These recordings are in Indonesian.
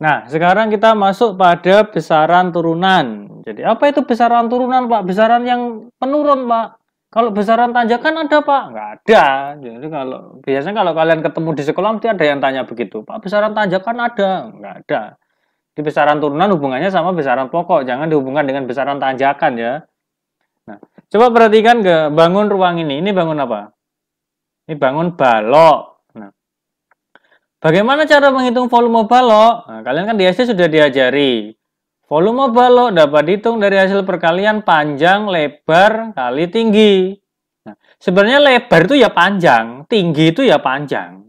Nah, sekarang kita masuk pada besaran turunan. Jadi, apa itu besaran turunan, Pak? Besaran yang menurun, Pak. Kalau besaran tanjakan ada, Pak? Nggak ada. Jadi, kalau biasanya kalau kalian ketemu di sekolah, mesti ada yang tanya begitu. Pak, besaran tanjakan ada? Nggak ada. Di besaran turunan hubungannya sama besaran pokok. Jangan dihubungkan dengan besaran tanjakan, ya. Nah, coba perhatikan ke bangun ruang ini. Ini bangun apa? Ini bangun balok. Bagaimana cara menghitung volume balok? Nah, kalian kan di SD sudah diajari. Volume balok dapat dihitung dari hasil perkalian panjang, lebar, kali tinggi. Nah, sebenarnya lebar itu ya panjang, tinggi itu ya panjang.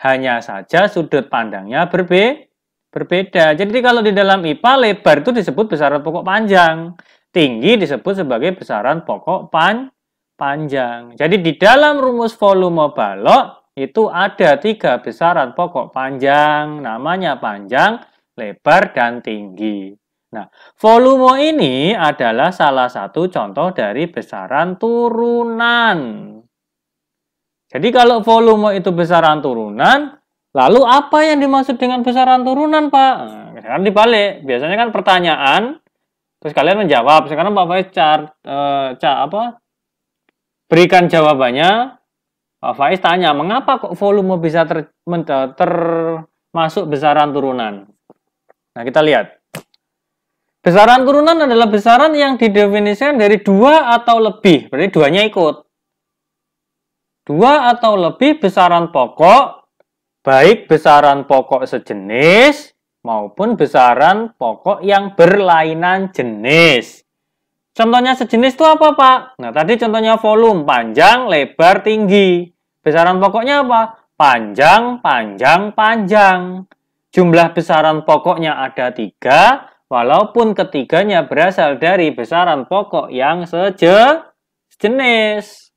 Hanya saja sudut pandangnya berbe berbeda. Jadi kalau di dalam IPA lebar itu disebut besaran pokok panjang, tinggi disebut sebagai besaran pokok pan panjang. Jadi di dalam rumus volume balok itu ada tiga besaran pokok panjang, namanya panjang, lebar, dan tinggi. Nah, volume ini adalah salah satu contoh dari besaran turunan. Jadi kalau volume itu besaran turunan, lalu apa yang dimaksud dengan besaran turunan, Pak? Nah, dibalik, biasanya kan pertanyaan, terus kalian menjawab. Sekarang Pak Faiz car, e, eh, car, apa? Berikan jawabannya, Faiz tanya, mengapa kok volume bisa ter, eh, termasuk besaran turunan? Nah, kita lihat. Besaran turunan adalah besaran yang didefinisikan dari dua atau lebih. Berarti duanya ikut. Dua atau lebih besaran pokok, baik besaran pokok sejenis maupun besaran pokok yang berlainan jenis. Contohnya sejenis itu apa, Pak? Nah, tadi contohnya volume panjang, lebar, tinggi. Besaran pokoknya apa? Panjang, panjang, panjang. Jumlah besaran pokoknya ada tiga, walaupun ketiganya berasal dari besaran pokok yang seje, sejenis.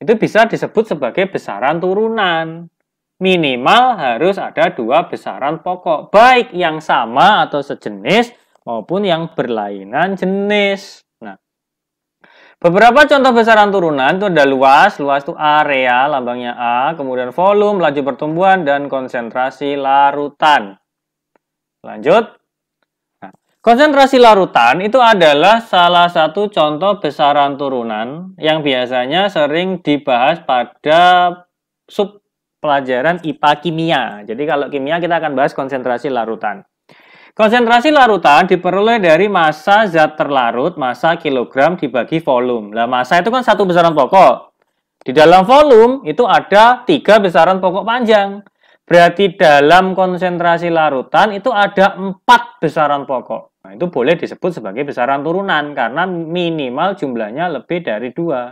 Itu bisa disebut sebagai besaran turunan. Minimal harus ada dua besaran pokok, baik yang sama atau sejenis maupun yang berlainan jenis. Beberapa contoh besaran turunan itu ada luas, luas itu area, lambangnya A, kemudian volume, laju pertumbuhan, dan konsentrasi larutan. Lanjut. Nah, konsentrasi larutan itu adalah salah satu contoh besaran turunan yang biasanya sering dibahas pada sub pelajaran IPA kimia. Jadi kalau kimia kita akan bahas konsentrasi larutan. Konsentrasi larutan diperoleh dari massa zat terlarut, massa kilogram dibagi volume. Nah, massa itu kan satu besaran pokok. Di dalam volume itu ada tiga besaran pokok panjang. Berarti dalam konsentrasi larutan itu ada empat besaran pokok. Nah, itu boleh disebut sebagai besaran turunan karena minimal jumlahnya lebih dari dua.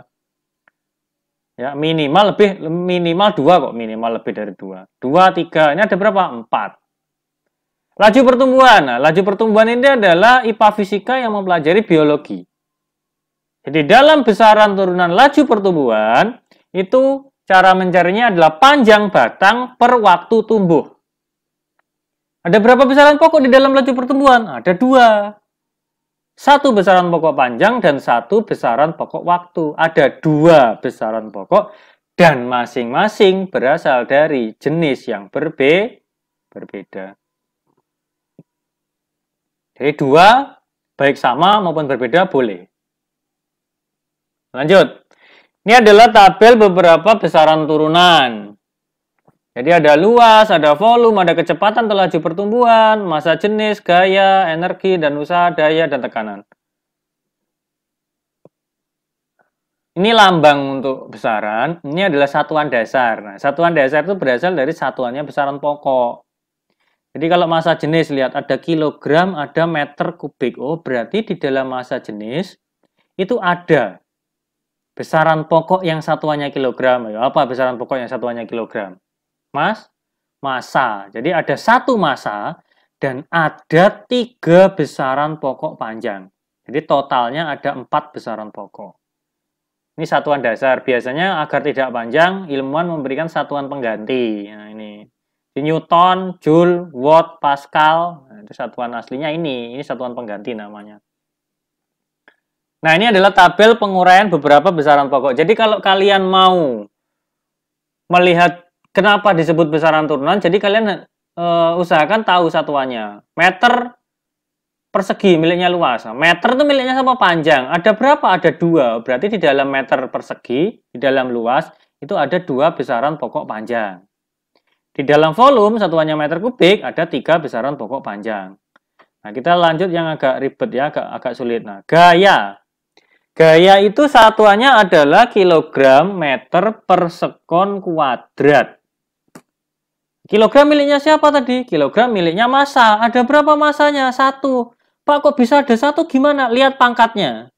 Ya, minimal lebih minimal dua kok, minimal lebih dari dua. Dua, tiga, ini ada berapa? Empat. Laju pertumbuhan. Nah, laju pertumbuhan ini adalah IPA fisika yang mempelajari biologi. Jadi dalam besaran turunan laju pertumbuhan itu cara mencarinya adalah panjang batang per waktu tumbuh. Ada berapa besaran pokok di dalam laju pertumbuhan? Ada dua. Satu besaran pokok panjang dan satu besaran pokok waktu. Ada dua besaran pokok dan masing-masing berasal dari jenis yang berbe berbeda. Jadi dua, baik sama maupun berbeda boleh. Lanjut. Ini adalah tabel beberapa besaran turunan. Jadi ada luas, ada volume, ada kecepatan telaju pertumbuhan, masa jenis, gaya, energi, dan usaha, daya, dan tekanan. Ini lambang untuk besaran, ini adalah satuan dasar. Nah, satuan dasar itu berasal dari satuannya besaran pokok. Jadi kalau massa jenis lihat ada kilogram, ada meter kubik. Oh, berarti di dalam massa jenis itu ada besaran pokok yang satuannya kilogram. Ya, apa besaran pokok yang satuannya kilogram? Mas, massa. Jadi ada satu massa dan ada tiga besaran pokok panjang. Jadi totalnya ada empat besaran pokok. Ini satuan dasar. Biasanya agar tidak panjang, ilmuwan memberikan satuan pengganti. Nah, ini Newton, Joule, Watt, Pascal. Nah, itu satuan aslinya ini. Ini satuan pengganti namanya. Nah, ini adalah tabel penguraian beberapa besaran pokok. Jadi kalau kalian mau melihat kenapa disebut besaran turunan, jadi kalian e, usahakan tahu satuannya. Meter persegi miliknya luas. Nah, meter itu miliknya sama panjang. Ada berapa? Ada dua. Berarti di dalam meter persegi, di dalam luas, itu ada dua besaran pokok panjang. Di dalam volume satuannya meter kubik ada tiga besaran pokok panjang. Nah, kita lanjut yang agak ribet ya, agak, agak sulit. Nah, gaya. Gaya itu satuannya adalah kilogram meter per sekon kuadrat. Kilogram miliknya siapa tadi? Kilogram miliknya massa. Ada berapa masanya? Satu. Pak, kok bisa ada satu? Gimana? Lihat pangkatnya.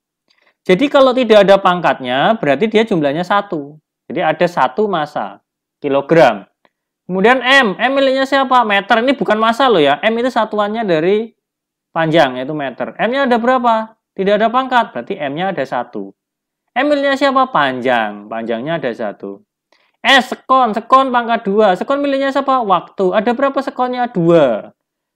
Jadi kalau tidak ada pangkatnya, berarti dia jumlahnya satu. Jadi ada satu massa, kilogram. Kemudian M, M miliknya siapa? Meter, ini bukan masa loh ya. M itu satuannya dari panjang, yaitu meter. M-nya ada berapa? Tidak ada pangkat, berarti M-nya ada satu. M miliknya siapa? Panjang, panjangnya ada satu. S, sekon, sekon pangkat dua. Sekon miliknya siapa? Waktu. Ada berapa sekonnya? Dua.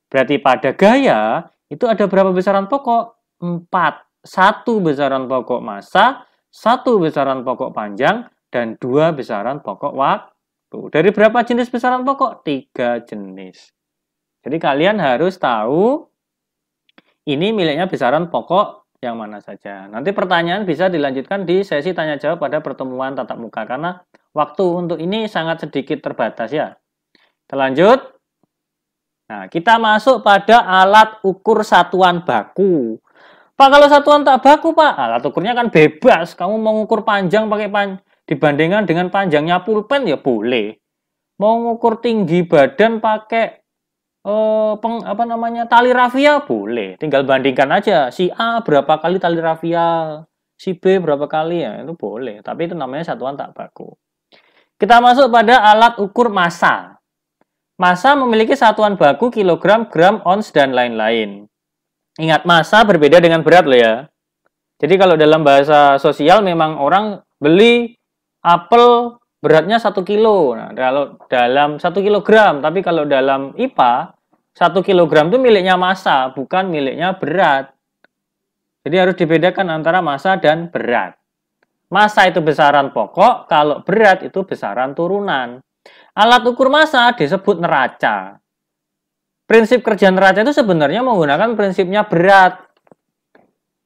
Berarti pada gaya, itu ada berapa besaran pokok? Empat. Satu besaran pokok massa, satu besaran pokok panjang, dan dua besaran pokok waktu itu. dari berapa jenis besaran pokok? Tiga jenis. Jadi kalian harus tahu ini miliknya besaran pokok yang mana saja. Nanti pertanyaan bisa dilanjutkan di sesi tanya jawab pada pertemuan tatap muka karena waktu untuk ini sangat sedikit terbatas ya. Terlanjut. Nah, kita masuk pada alat ukur satuan baku. Pak, kalau satuan tak baku, Pak, alat ukurnya kan bebas. Kamu mengukur panjang pakai panjang Dibandingkan dengan panjangnya pulpen ya boleh. Mau ngukur tinggi badan pakai eh, peng, apa namanya tali rafia boleh. Tinggal bandingkan aja si A berapa kali tali rafia, si B berapa kali ya itu boleh. Tapi itu namanya satuan tak baku. Kita masuk pada alat ukur massa. Massa memiliki satuan baku kilogram, gram, ons, dan lain-lain. Ingat, massa berbeda dengan berat loh ya. Jadi kalau dalam bahasa sosial memang orang beli apel beratnya 1 kilo. Nah, kalau dalam 1 kilogram, tapi kalau dalam IPA, 1 kilogram itu miliknya massa, bukan miliknya berat. Jadi harus dibedakan antara massa dan berat. Massa itu besaran pokok, kalau berat itu besaran turunan. Alat ukur massa disebut neraca. Prinsip kerja neraca itu sebenarnya menggunakan prinsipnya berat.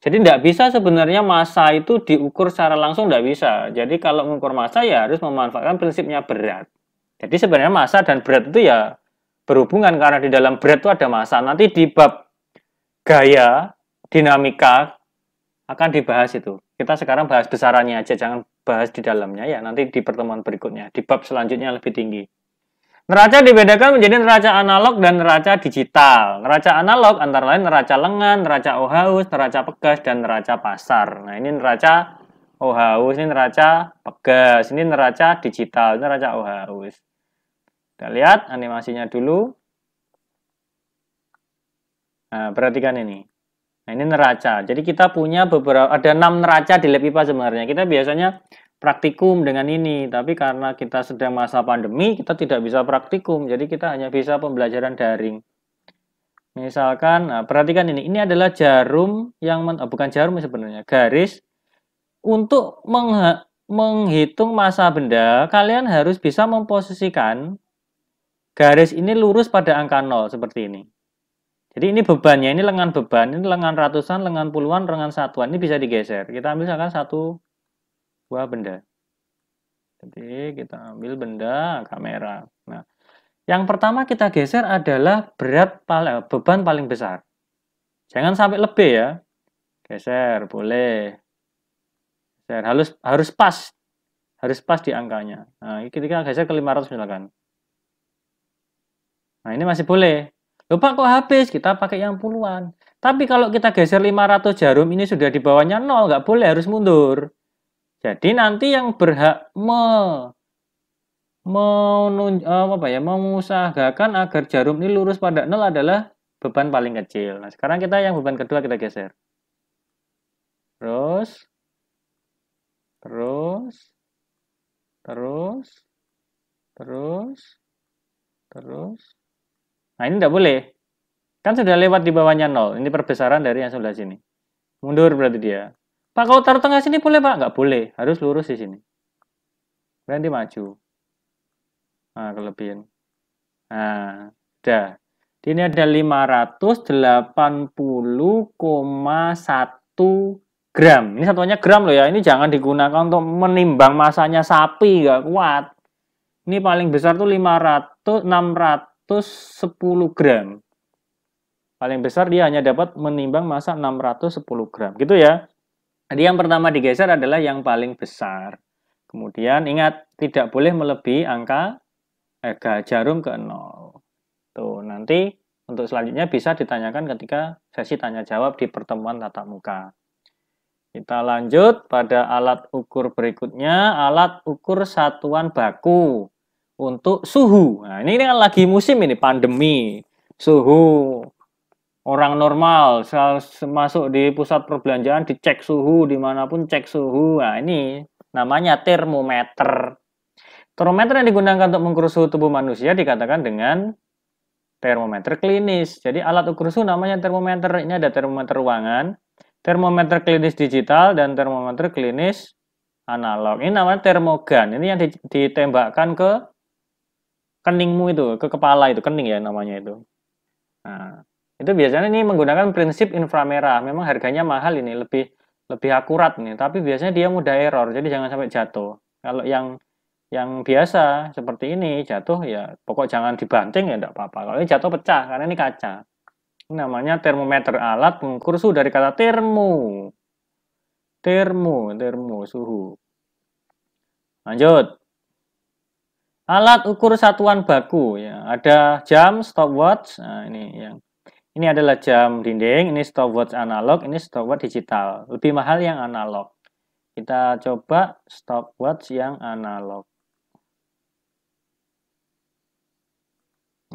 Jadi tidak bisa sebenarnya masa itu diukur secara langsung tidak bisa. Jadi kalau mengukur masa ya harus memanfaatkan prinsipnya berat. Jadi sebenarnya masa dan berat itu ya berhubungan karena di dalam berat itu ada masa. Nanti di bab gaya, dinamika akan dibahas itu. Kita sekarang bahas besarannya aja, jangan bahas di dalamnya ya. Nanti di pertemuan berikutnya, di bab selanjutnya lebih tinggi. Neraca dibedakan menjadi neraca analog dan neraca digital. Neraca analog antara lain neraca lengan, neraca ohaus, neraca pegas, dan neraca pasar. Nah ini neraca ohaus, ini neraca pegas, ini neraca digital, ini neraca ohaus. Kita lihat animasinya dulu. Nah, perhatikan ini. Nah ini neraca. Jadi kita punya beberapa, ada enam neraca di lab IPA sebenarnya. Kita biasanya praktikum dengan ini, tapi karena kita sedang masa pandemi, kita tidak bisa praktikum, jadi kita hanya bisa pembelajaran daring. Misalkan, nah, perhatikan ini, ini adalah jarum yang men, oh, bukan jarum sebenarnya, garis untuk menghitung masa benda, kalian harus bisa memposisikan garis ini lurus pada angka 0 seperti ini. Jadi ini bebannya, ini lengan beban, ini lengan ratusan, lengan puluhan, lengan satuan, ini bisa digeser. Kita ambil misalkan satu sebuah benda. Jadi kita ambil benda kamera. Nah, yang pertama kita geser adalah berat eh, beban paling besar. Jangan sampai lebih ya. Geser boleh. Geser harus harus pas. Harus pas di angkanya. Nah, ini ketika geser ke 500 misalkan. Nah, ini masih boleh. Lupa kok habis, kita pakai yang puluhan. Tapi kalau kita geser 500 jarum ini sudah di bawahnya nol, nggak boleh, harus mundur. Jadi nanti yang berhak me, menun, eh, apa ya, mengusahakan agar jarum ini lurus pada nol adalah beban paling kecil. Nah, sekarang kita yang beban kedua kita geser. Terus, terus, terus, terus, terus. Nah, ini tidak boleh. Kan sudah lewat di bawahnya nol. Ini perbesaran dari yang sebelah sini. Mundur berarti dia. Pak kalau taruh tengah sini boleh Pak? Nggak boleh, harus lurus di sini. Berarti maju. Nah, kelebihan. Nah, udah. Ini ada 580,1 gram. Ini satuannya gram loh ya. Ini jangan digunakan untuk menimbang masanya sapi, nggak kuat. Ini paling besar tuh 500, 610 gram. Paling besar dia hanya dapat menimbang masa 610 gram. Gitu ya. Jadi yang pertama digeser adalah yang paling besar. Kemudian ingat tidak boleh melebihi angka harga eh, jarum ke 0. Tuh, nanti untuk selanjutnya bisa ditanyakan ketika sesi tanya jawab di pertemuan tatap muka. Kita lanjut pada alat ukur berikutnya, alat ukur satuan baku untuk suhu. Nah, ini kan lagi musim ini pandemi. Suhu orang normal masuk di pusat perbelanjaan dicek suhu dimanapun cek suhu nah ini namanya termometer termometer yang digunakan untuk mengukur suhu tubuh manusia dikatakan dengan termometer klinis jadi alat ukur suhu namanya termometer ini ada termometer ruangan termometer klinis digital dan termometer klinis analog ini namanya termogan ini yang ditembakkan ke keningmu itu ke kepala itu kening ya namanya itu nah itu biasanya ini menggunakan prinsip inframerah. Memang harganya mahal ini, lebih lebih akurat nih, tapi biasanya dia mudah error. Jadi jangan sampai jatuh. Kalau yang yang biasa seperti ini jatuh ya pokok jangan dibanting ya tidak apa-apa. Kalau ini jatuh pecah karena ini kaca. Ini namanya termometer alat pengukur suhu dari kata termo. Termo, termo suhu. Lanjut. Alat ukur satuan baku ya. Ada jam, stopwatch. Nah, ini yang ini adalah jam dinding, ini stopwatch analog, ini stopwatch digital. Lebih mahal yang analog. Kita coba stopwatch yang analog.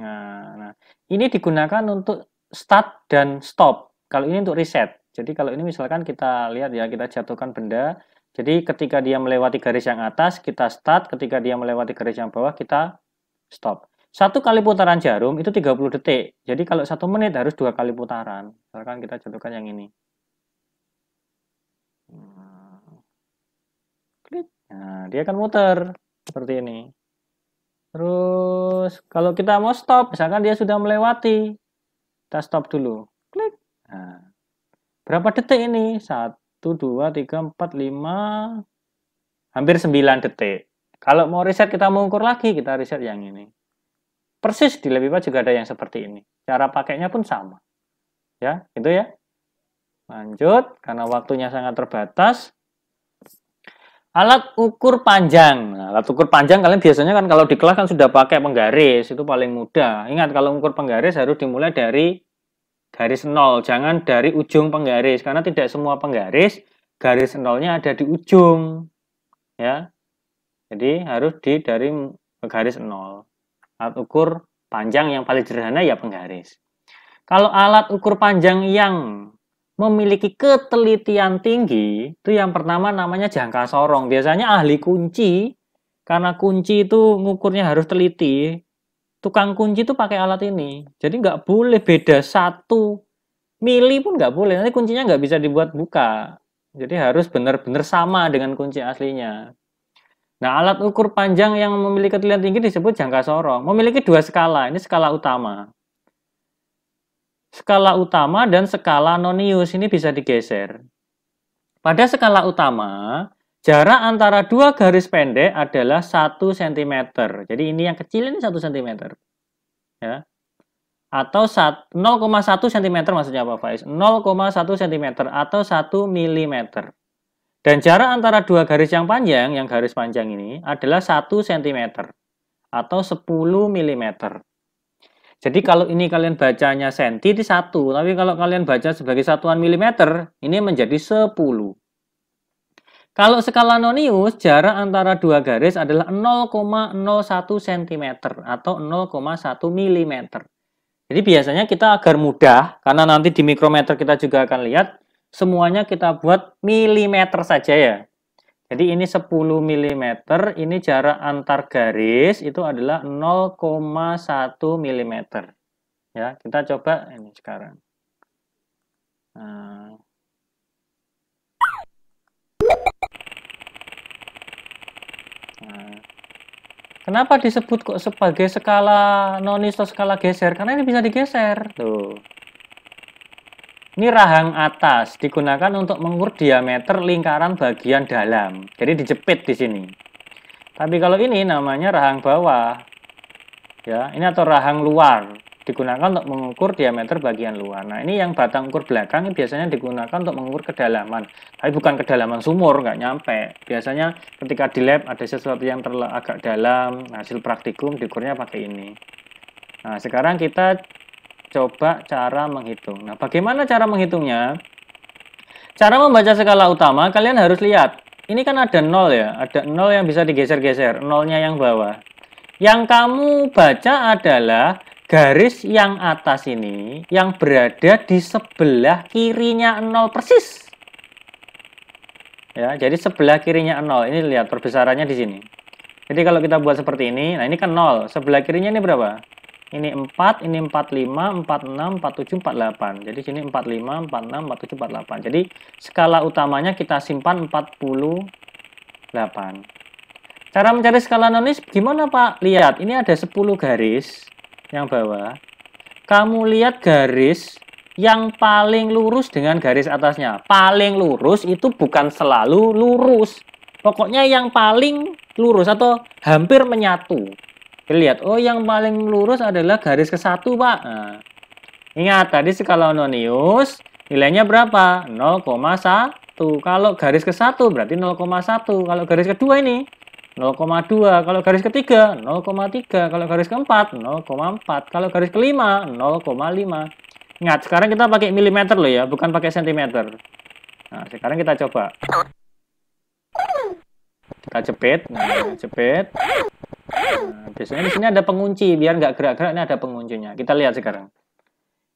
Nah, nah ini digunakan untuk start dan stop. Kalau ini untuk reset. Jadi kalau ini misalkan kita lihat ya, kita jatuhkan benda. Jadi ketika dia melewati garis yang atas, kita start. Ketika dia melewati garis yang bawah, kita stop. Satu kali putaran jarum itu 30 detik. Jadi kalau satu menit harus dua kali putaran. Misalkan kita contohkan yang ini. Hmm. Klik. Nah, dia akan muter seperti ini. Terus kalau kita mau stop, misalkan dia sudah melewati, kita stop dulu. Klik. Nah, berapa detik ini? 1, 2, 3, 4, 5, hampir 9 detik. Kalau mau reset kita mengukur lagi, kita reset yang ini. Persis di Leviba juga ada yang seperti ini. Cara pakainya pun sama. Ya, gitu ya. Lanjut, karena waktunya sangat terbatas. Alat ukur panjang. Nah, alat ukur panjang kalian biasanya kan kalau di kelas kan sudah pakai penggaris, itu paling mudah. Ingat kalau ukur penggaris harus dimulai dari garis nol, jangan dari ujung penggaris karena tidak semua penggaris garis nolnya ada di ujung. Ya. Jadi harus di dari garis nol. Alat ukur panjang yang paling sederhana ya penggaris. Kalau alat ukur panjang yang memiliki ketelitian tinggi, itu yang pertama namanya jangka sorong. Biasanya ahli kunci, karena kunci itu ngukurnya harus teliti, tukang kunci itu pakai alat ini. Jadi nggak boleh beda satu mili pun nggak boleh. Nanti kuncinya nggak bisa dibuat buka. Jadi harus benar-benar sama dengan kunci aslinya. Nah, alat ukur panjang yang memiliki ketelitian tinggi disebut jangka sorong. Memiliki dua skala, ini skala utama. Skala utama dan skala nonius ini bisa digeser. Pada skala utama, jarak antara dua garis pendek adalah 1 cm. Jadi ini yang kecil ini 1 cm. Ya. Atau 0,1 cm maksudnya apa, Faiz? 0,1 cm atau 1 mm. Dan jarak antara dua garis yang panjang, yang garis panjang ini, adalah 1 cm atau 10 mm. Jadi kalau ini kalian bacanya senti di satu, tapi kalau kalian baca sebagai satuan milimeter, ini menjadi 10. Kalau skala nonius, jarak antara dua garis adalah 0,01 cm atau 0,1 mm. Jadi biasanya kita agar mudah, karena nanti di mikrometer kita juga akan lihat, semuanya kita buat milimeter saja ya. Jadi ini 10 mm, ini jarak antar garis itu adalah 0,1 mm. Ya, kita coba ini sekarang. Nah. nah. Kenapa disebut kok sebagai skala nonis atau skala geser? Karena ini bisa digeser. Tuh. Ini rahang atas digunakan untuk mengukur diameter lingkaran bagian dalam. Jadi dijepit di sini. Tapi kalau ini namanya rahang bawah. Ya, ini atau rahang luar digunakan untuk mengukur diameter bagian luar. Nah, ini yang batang ukur belakang biasanya digunakan untuk mengukur kedalaman. Tapi bukan kedalaman sumur, nggak nyampe. Biasanya ketika di lab ada sesuatu yang terlalu agak dalam, hasil praktikum diukurnya pakai ini. Nah, sekarang kita coba cara menghitung. Nah, bagaimana cara menghitungnya? Cara membaca skala utama, kalian harus lihat. Ini kan ada nol ya, ada nol yang bisa digeser-geser, Nolnya yang bawah. Yang kamu baca adalah garis yang atas ini yang berada di sebelah kirinya nol persis. Ya, jadi sebelah kirinya nol. Ini lihat perbesarannya di sini. Jadi kalau kita buat seperti ini, nah ini kan nol. Sebelah kirinya ini berapa? ini 4, ini 45, 46, 47, 48. Jadi sini 45, 46, 47, 48. Jadi skala utamanya kita simpan 48. Cara mencari skala nonis gimana Pak? Lihat, ini ada 10 garis yang bawah. Kamu lihat garis yang paling lurus dengan garis atasnya. Paling lurus itu bukan selalu lurus. Pokoknya yang paling lurus atau hampir menyatu lihat oh yang paling lurus adalah garis ke satu pak nah, ingat tadi skala nonius nilainya berapa 0,1 kalau garis ke satu berarti 0,1 kalau garis kedua ini 0,2 kalau garis ketiga 0,3 kalau garis keempat 0,4 kalau garis kelima 0,5 ingat sekarang kita pakai milimeter loh ya bukan pakai sentimeter nah sekarang kita coba kita jepit nah, jepit nah, Biasanya di sini ada pengunci, biar nggak gerak-gerak ini ada penguncinya. Kita lihat sekarang.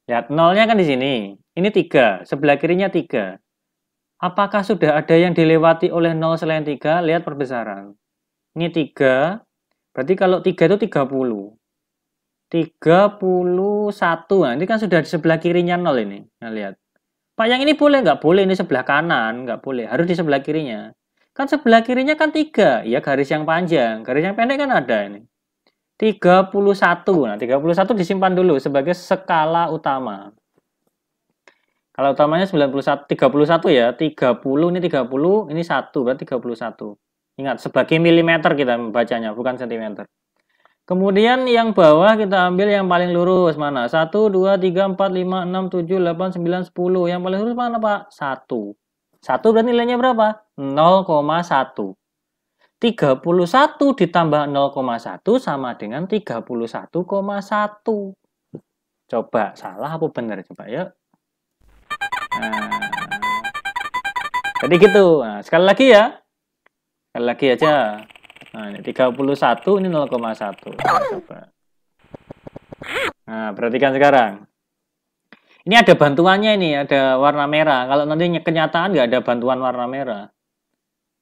Lihat, nolnya kan di sini. Ini tiga, sebelah kirinya tiga. Apakah sudah ada yang dilewati oleh nol selain tiga? Lihat perbesaran. Ini tiga, berarti kalau tiga itu tiga puluh tiga puluh satu nanti kan sudah di sebelah kirinya nol ini. Nah, lihat. Pak yang ini boleh nggak? Boleh, ini sebelah kanan, nggak boleh. Harus di sebelah kirinya. Kan sebelah kirinya kan tiga, ya garis yang panjang. Garis yang pendek kan ada ini. 31. Nah, 31 disimpan dulu sebagai skala utama. Kalau utamanya 91, 31 ya, 30 ini 30, ini 1, berarti 31. Ingat, sebagai milimeter kita membacanya, bukan sentimeter. Kemudian yang bawah kita ambil yang paling lurus mana? 1, 2, 3, 4, 5, 6, 7, 8, 9, 10. Yang paling lurus mana Pak? 1. 1 berarti nilainya berapa? 0,1. 31 ditambah 0,1 sama dengan 31,1. Coba salah apa benar? Coba yuk. Ya. Nah, jadi gitu. Nah, sekali lagi ya. Sekali lagi aja. Nah, ini 31, ini 0,1. Nah, coba. Nah, perhatikan sekarang. Ini ada bantuannya ini, ada warna merah. Kalau nanti kenyataan nggak ada bantuan warna merah.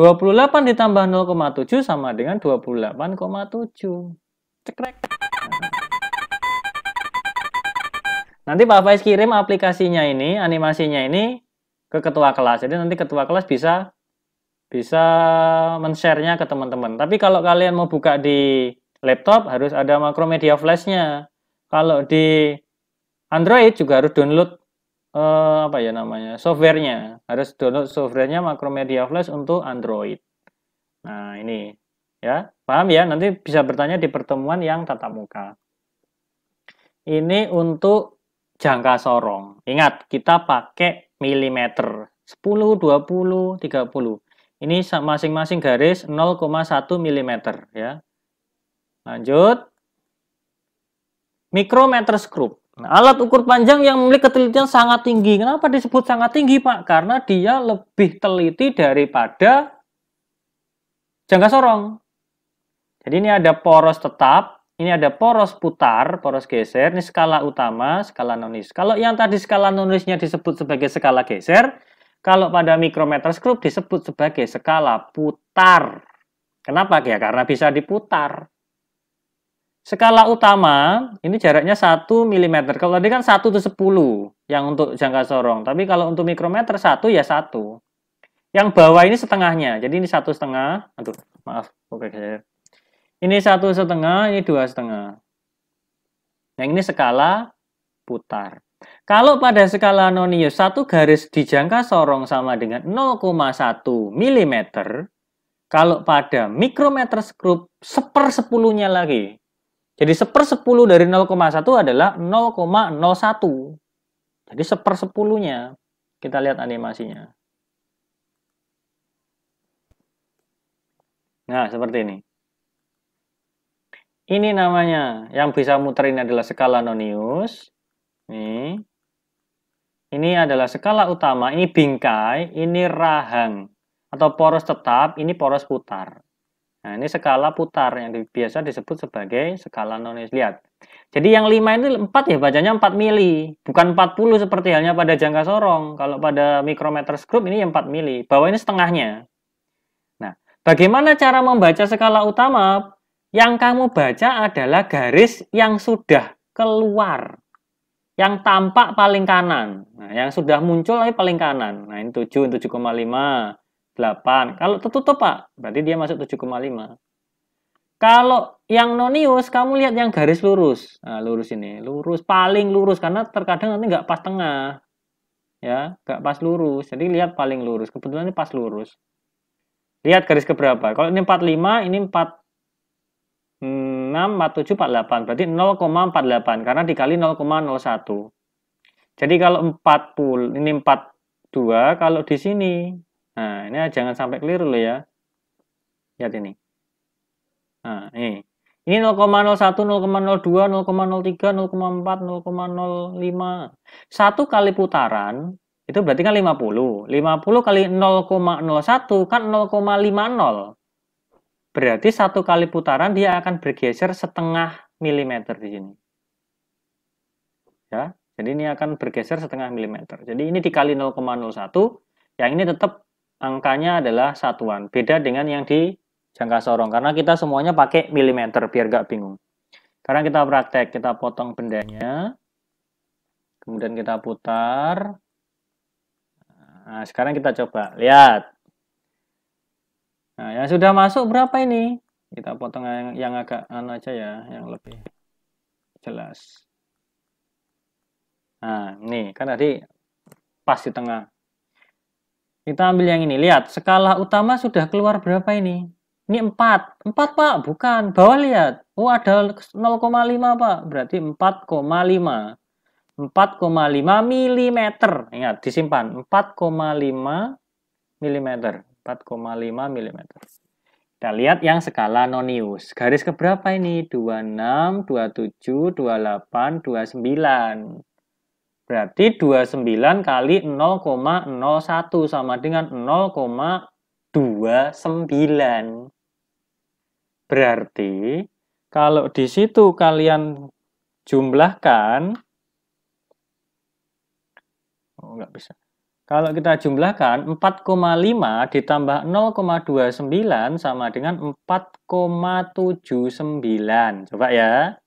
28 ditambah 0,7 sama dengan 28,7. Cekrek. Nanti Pak Faiz kirim aplikasinya ini, animasinya ini ke ketua kelas. Jadi nanti ketua kelas bisa bisa men-share-nya ke teman-teman. Tapi kalau kalian mau buka di laptop harus ada Macromedia Flash-nya. Kalau di Android juga harus download uh, apa ya namanya softwarenya harus download softwarenya Macromedia Flash untuk Android. Nah ini ya paham ya nanti bisa bertanya di pertemuan yang tatap muka. Ini untuk jangka sorong. Ingat kita pakai milimeter 10, 20, 30. Ini masing-masing garis 0,1 mm ya. Lanjut. Mikrometer skrup. Nah, alat ukur panjang yang memiliki ketelitian sangat tinggi. Kenapa disebut sangat tinggi, Pak? Karena dia lebih teliti daripada jangka sorong. Jadi ini ada poros tetap, ini ada poros putar, poros geser, ini skala utama, skala nonis. Kalau yang tadi skala nonisnya disebut sebagai skala geser, kalau pada mikrometer skrup disebut sebagai skala putar. Kenapa? Ya karena bisa diputar. Skala utama ini jaraknya 1 mm. Kalau tadi kan 1 itu 10 yang untuk jangka sorong. Tapi kalau untuk mikrometer 1 ya 1. Yang bawah ini setengahnya. Jadi ini satu setengah. Aduh, maaf. Oke, okay. Ini satu setengah, ini dua setengah. Yang ini skala putar. Kalau pada skala nonius satu garis di jangka sorong sama dengan 0,1 mm, kalau pada mikrometer skrup seper sepuluhnya lagi jadi seper sepuluh dari 0,1 adalah 0,01. Jadi seper sepuluhnya. Kita lihat animasinya. Nah, seperti ini. Ini namanya. Yang bisa muterin adalah skala nonius. Nih. Ini adalah skala utama. Ini bingkai. Ini rahang. Atau poros tetap. Ini poros putar. Nah, ini skala putar yang biasa disebut sebagai skala non Lihat. Jadi yang 5 ini 4 ya bacanya 4 mili, bukan 40 seperti halnya pada jangka sorong. Kalau pada mikrometer skrup ini ya empat 4 mili, bawah ini setengahnya. Nah, bagaimana cara membaca skala utama? Yang kamu baca adalah garis yang sudah keluar. Yang tampak paling kanan. Nah, yang sudah muncul tapi eh, paling kanan. Nah, ini 7, 7,5. 8. Kalau tertutup Pak, berarti dia masuk 7,5. Kalau yang nonius, kamu lihat yang garis lurus. Nah, lurus ini, lurus paling lurus karena terkadang nanti nggak pas tengah, ya, nggak pas lurus. Jadi lihat paling lurus. Kebetulan ini pas lurus. Lihat garis keberapa. Kalau ini 45, ini 4 6, 47, 48. Berarti 0,48 karena dikali 0,01. Jadi kalau 40, ini 42, kalau di sini Nah, ini jangan sampai keliru loh ya. Lihat ini. Nah, ini. Ini 0,01, 0,02, 0,03, 0,4, 0,05. Satu kali putaran, itu berarti kan 50. 50 kali 0,01 kan 0,50. Berarti satu kali putaran dia akan bergeser setengah milimeter di sini. Ya, jadi ini akan bergeser setengah milimeter. Jadi ini dikali 0,01, yang ini tetap angkanya adalah satuan. Beda dengan yang di jangka sorong. Karena kita semuanya pakai milimeter biar gak bingung. Sekarang kita praktek. Kita potong bendanya. Kemudian kita putar. Nah, sekarang kita coba. Lihat. Nah, yang sudah masuk berapa ini? Kita potong yang, yang agak anu aja ya. Yang lebih jelas. Nah, ini Kan tadi pas di tengah. Kita ambil yang ini. Lihat, skala utama sudah keluar berapa ini? Ini 4. 4, Pak. Bukan. Bawah lihat. Oh, ada 0,5, Pak. Berarti 4,5. 4,5 mm. Ingat, disimpan. 4,5 mm. 4,5 mm. Kita lihat yang skala nonius. Garis keberapa ini? 26, 27, 28, 29. Berarti 29 kali 0,01 sama dengan 0,29. Berarti kalau di situ kalian jumlahkan oh nggak bisa. Kalau kita jumlahkan 4,5 ditambah 0,29 sama dengan 4,79. Coba ya.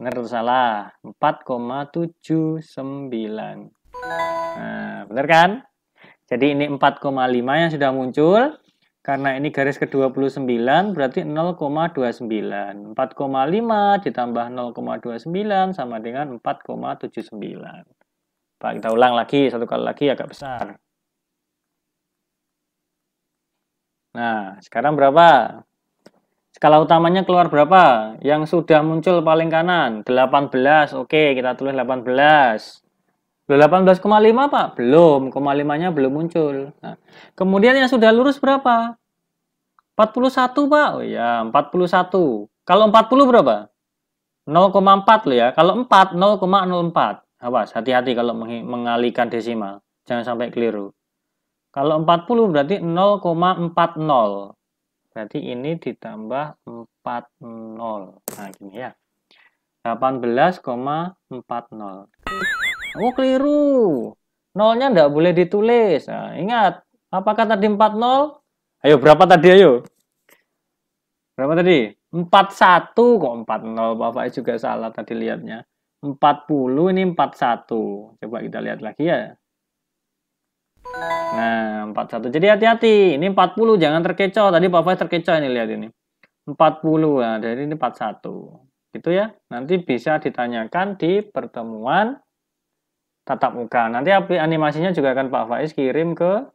Benar atau salah? 4,79. Nah, benar kan? Jadi ini 4,5 yang sudah muncul. Karena ini garis ke-29 berarti 0,29. 4,5 ditambah 0,29 sama dengan 4,79. Pak, kita ulang lagi satu kali lagi agak besar. Nah, sekarang berapa? Skala utamanya keluar berapa? Yang sudah muncul paling kanan. 18. Oke, kita tulis 18. 18,5, Pak? Belum. Koma limanya belum muncul. Nah, kemudian yang sudah lurus berapa? 41, Pak. Oh ya, 41. Kalau 40 berapa? 0,4 loh ya. Kalau 4, 0,04. Awas, hati-hati kalau mengalihkan desimal. Jangan sampai keliru. Kalau 40 berarti 0,40. Berarti ini ditambah 40. Nah, gini ya. 18,40. Oh, keliru. Nolnya nggak boleh ditulis. Nah, ingat, apakah tadi 40? Ayo, berapa tadi ayo? Berapa tadi? 41 kok 40. Bapak juga salah tadi lihatnya. 40 ini 41. Coba kita lihat lagi ya. Nah, 41. Jadi hati-hati. Ini 40, jangan terkecoh. Tadi Pak Faiz terkecoh ini, lihat ini. 40, nah, jadi ini 41. Gitu ya. Nanti bisa ditanyakan di pertemuan tatap muka. Nanti animasinya juga akan Pak Faiz kirim ke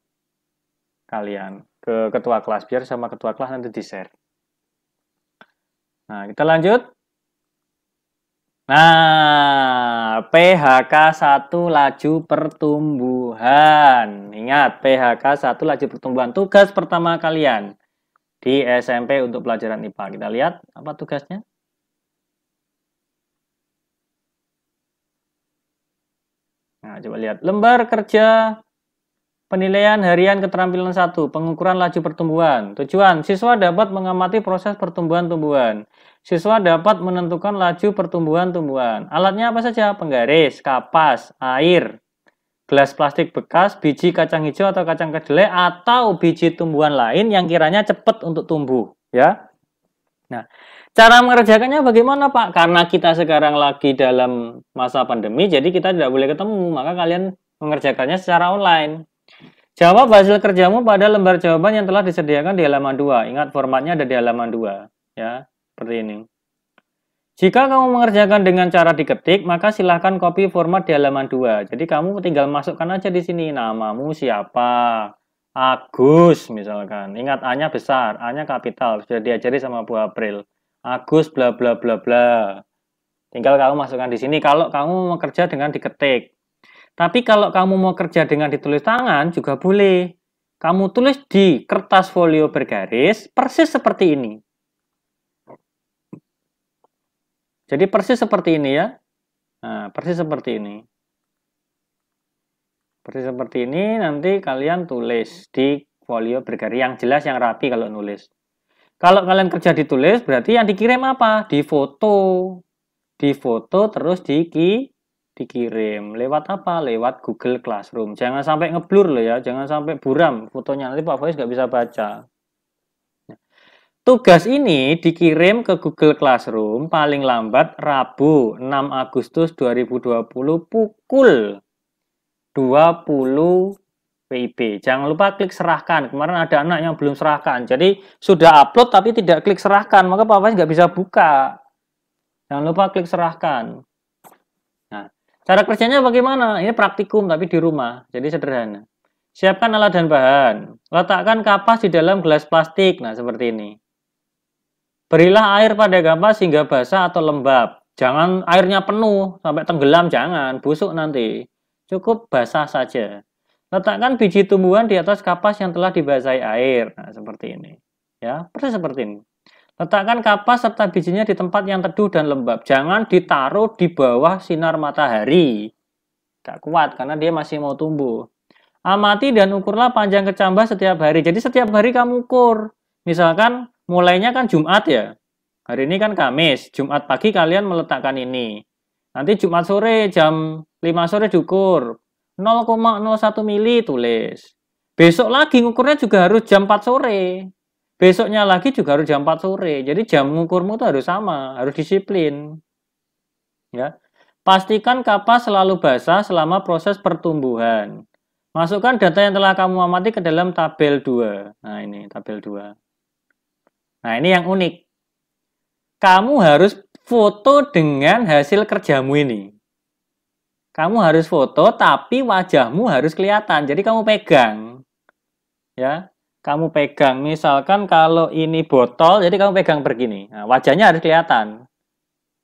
kalian. Ke ketua kelas. Biar sama ketua kelas nanti di-share. Nah, kita lanjut. Nah, PHK satu laju pertumbuhan. Ingat, PHK satu laju pertumbuhan tugas pertama kalian di SMP untuk pelajaran IPA. Kita lihat apa tugasnya? Nah, coba lihat lembar kerja Penilaian harian keterampilan 1, pengukuran laju pertumbuhan. Tujuan, siswa dapat mengamati proses pertumbuhan tumbuhan. Siswa dapat menentukan laju pertumbuhan tumbuhan. Alatnya apa saja? Penggaris, kapas, air, gelas plastik bekas, biji kacang hijau atau kacang kedelai, atau biji tumbuhan lain yang kiranya cepat untuk tumbuh. ya. Nah, cara mengerjakannya bagaimana Pak? Karena kita sekarang lagi dalam masa pandemi, jadi kita tidak boleh ketemu. Maka kalian mengerjakannya secara online Jawab hasil kerjamu pada lembar jawaban yang telah disediakan di halaman 2. Ingat formatnya ada di halaman 2. Ya, seperti ini. Jika kamu mengerjakan dengan cara diketik, maka silahkan copy format di halaman 2. Jadi kamu tinggal masukkan aja di sini namamu siapa. Agus misalkan. Ingat A-nya besar, A-nya kapital. Sudah diajari sama Bu April. Agus bla bla bla bla. Tinggal kamu masukkan di sini kalau kamu kerja dengan diketik. Tapi kalau kamu mau kerja dengan ditulis tangan juga boleh. Kamu tulis di kertas folio bergaris persis seperti ini. Jadi persis seperti ini ya. Nah, persis seperti ini. Persis seperti ini nanti kalian tulis di folio bergaris yang jelas yang rapi kalau nulis. Kalau kalian kerja ditulis berarti yang dikirim apa? Di foto. Di foto terus di dikirim lewat apa lewat Google Classroom jangan sampai ngeblur loh ya jangan sampai buram fotonya nanti Pak Faiz nggak bisa baca nah, tugas ini dikirim ke Google Classroom paling lambat Rabu 6 Agustus 2020 pukul 20 WIB jangan lupa klik serahkan kemarin ada anak yang belum serahkan jadi sudah upload tapi tidak klik serahkan maka Pak Faiz nggak bisa buka jangan lupa klik serahkan Cara kerjanya bagaimana? Ini praktikum tapi di rumah, jadi sederhana. Siapkan alat dan bahan. Letakkan kapas di dalam gelas plastik, nah seperti ini. Berilah air pada kapas hingga basah atau lembab. Jangan airnya penuh, sampai tenggelam jangan, busuk nanti. Cukup basah saja. Letakkan biji tumbuhan di atas kapas yang telah dibasahi air, nah seperti ini. Ya, persis seperti ini. Letakkan kapas serta bijinya di tempat yang teduh dan lembab. Jangan ditaruh di bawah sinar matahari. Gak kuat karena dia masih mau tumbuh. Amati dan ukurlah panjang kecambah setiap hari. Jadi setiap hari kamu ukur. Misalkan mulainya kan Jumat ya. Hari ini kan Kamis. Jumat pagi kalian meletakkan ini. Nanti Jumat sore jam 5 sore diukur. 0,01 mili tulis. Besok lagi ngukurnya juga harus jam 4 sore. Besoknya lagi juga harus jam 4 sore. Jadi jam ngukurmu itu harus sama, harus disiplin. Ya. Pastikan kapas selalu basah selama proses pertumbuhan. Masukkan data yang telah kamu amati ke dalam tabel 2. Nah, ini tabel 2. Nah, ini yang unik. Kamu harus foto dengan hasil kerjamu ini. Kamu harus foto tapi wajahmu harus kelihatan. Jadi kamu pegang. Ya, kamu pegang. Misalkan kalau ini botol, jadi kamu pegang begini. Nah, wajahnya harus kelihatan.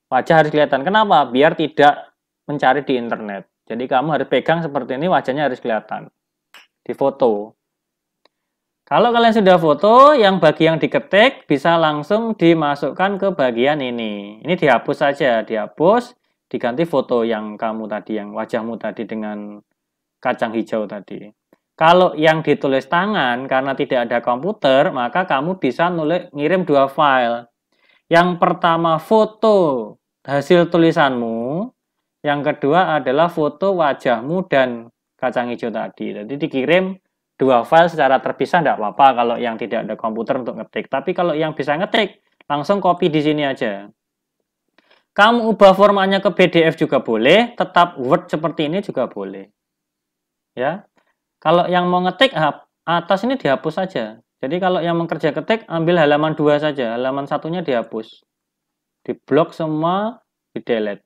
Wajah harus kelihatan. Kenapa? Biar tidak mencari di internet. Jadi kamu harus pegang seperti ini, wajahnya harus kelihatan. Di foto. Kalau kalian sudah foto, yang bagi yang diketik bisa langsung dimasukkan ke bagian ini. Ini dihapus saja, dihapus, diganti foto yang kamu tadi, yang wajahmu tadi dengan kacang hijau tadi. Kalau yang ditulis tangan karena tidak ada komputer, maka kamu bisa nulis ngirim dua file. Yang pertama foto hasil tulisanmu, yang kedua adalah foto wajahmu dan kacang hijau tadi. Jadi dikirim dua file secara terpisah tidak apa-apa kalau yang tidak ada komputer untuk ngetik. Tapi kalau yang bisa ngetik, langsung copy di sini aja. Kamu ubah formatnya ke PDF juga boleh, tetap Word seperti ini juga boleh. Ya, kalau yang mau ngetik atas ini dihapus saja. Jadi kalau yang mengerja ketik ambil halaman dua saja, halaman satunya dihapus. Diblok semua, di delete.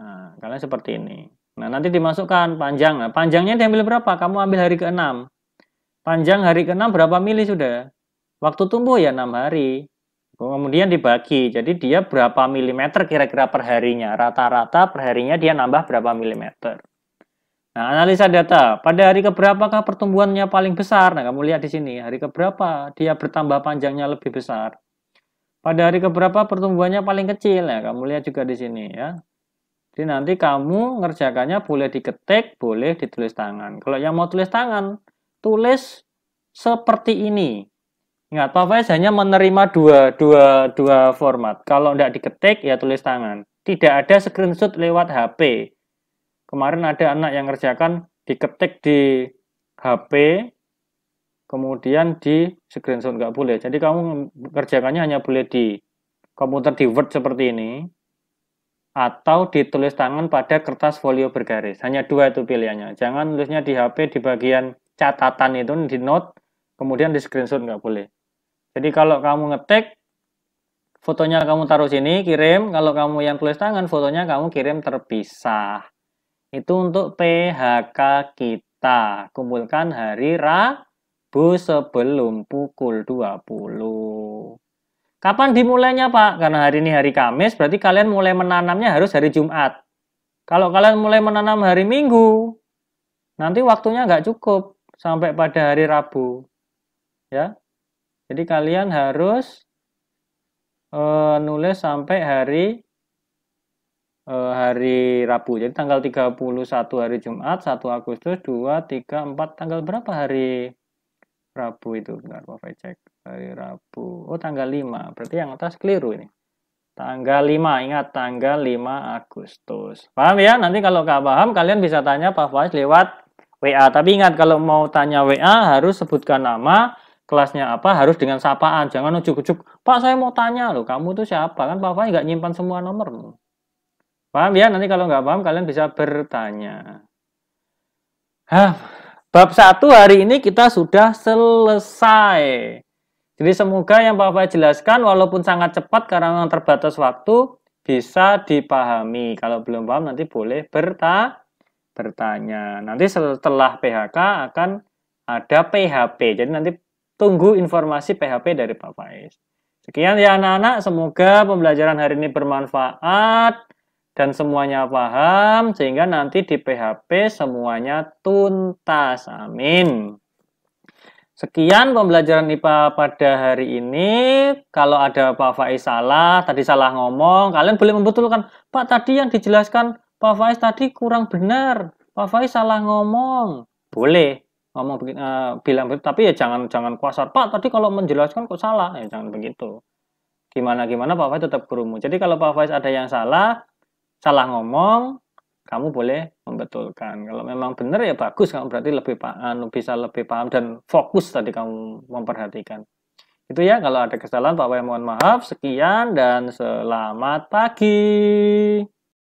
Nah, kalian seperti ini. Nah, nanti dimasukkan panjang. Nah, panjangnya diambil berapa? Kamu ambil hari ke-6. Panjang hari ke-6 berapa mili sudah? Waktu tumbuh ya 6 hari. Kemudian dibagi. Jadi dia berapa milimeter kira-kira perharinya. Rata-rata perharinya dia nambah berapa milimeter. Nah, analisa data. Pada hari keberapakah pertumbuhannya paling besar? Nah, kamu lihat di sini. Hari keberapa dia bertambah panjangnya lebih besar? Pada hari keberapa pertumbuhannya paling kecil? Nah, kamu lihat juga di sini ya. Jadi nanti kamu ngerjakannya boleh diketik, boleh ditulis tangan. Kalau yang mau tulis tangan, tulis seperti ini. Ingat, Pavies hanya menerima dua, dua, dua format. Kalau tidak diketik, ya tulis tangan. Tidak ada screenshot lewat HP. Kemarin ada anak yang ngerjakan diketik di HP, kemudian di screenshot nggak boleh. Jadi kamu kerjakannya hanya boleh di komputer di Word seperti ini, atau ditulis tangan pada kertas folio bergaris. Hanya dua itu pilihannya. Jangan tulisnya di HP di bagian catatan itu, di note, kemudian di screenshot nggak boleh. Jadi kalau kamu ngetik, fotonya kamu taruh sini, kirim. Kalau kamu yang tulis tangan, fotonya kamu kirim terpisah. Itu untuk PHK kita. Kumpulkan hari Rabu sebelum pukul 20. Kapan dimulainya, Pak? Karena hari ini hari Kamis, berarti kalian mulai menanamnya harus hari Jumat. Kalau kalian mulai menanam hari Minggu, nanti waktunya nggak cukup sampai pada hari Rabu. Ya. Jadi kalian harus uh, nulis sampai hari Eh, hari Rabu. Jadi tanggal 31 hari Jumat, 1 Agustus, 2, 3, 4, tanggal berapa hari Rabu itu? Bentar, Bapak cek. Hari Rabu. Oh, tanggal 5. Berarti yang atas keliru ini. Tanggal 5, ingat tanggal 5 Agustus. Paham ya? Nanti kalau nggak paham, kalian bisa tanya Pak Faiz lewat WA. Tapi ingat, kalau mau tanya WA harus sebutkan nama, kelasnya apa harus dengan sapaan jangan ujuk-ujuk Pak saya mau tanya loh kamu tuh siapa kan Pak Faiz nggak nyimpan semua nomor Paham ya? Nanti kalau nggak paham kalian bisa bertanya. Hah, bab satu hari ini kita sudah selesai. Jadi semoga yang Bapak jelaskan walaupun sangat cepat karena memang terbatas waktu bisa dipahami. Kalau belum paham nanti boleh berta bertanya. Nanti setelah PHK akan ada PHP. Jadi nanti tunggu informasi PHP dari Bapak Faiz. Sekian ya anak-anak, semoga pembelajaran hari ini bermanfaat dan semuanya paham sehingga nanti di PHP semuanya tuntas. Amin. Sekian pembelajaran IPA pada hari ini. Kalau ada Pak Faiz salah, tadi salah ngomong, kalian boleh membetulkan. Pak, tadi yang dijelaskan Pak Faiz tadi kurang benar. Pak Faiz salah ngomong. Boleh ngomong uh, bilang tapi ya jangan jangan kuasar. Pak, tadi kalau menjelaskan kok salah. Ya jangan begitu. Gimana gimana Pak Faiz tetap gurumu. Jadi kalau Pak Faiz ada yang salah, salah ngomong, kamu boleh membetulkan. Kalau memang benar ya bagus, kamu berarti lebih paham, anu, bisa lebih paham dan fokus tadi kamu memperhatikan. Itu ya, kalau ada kesalahan Pak Wai mohon maaf. Sekian dan selamat pagi.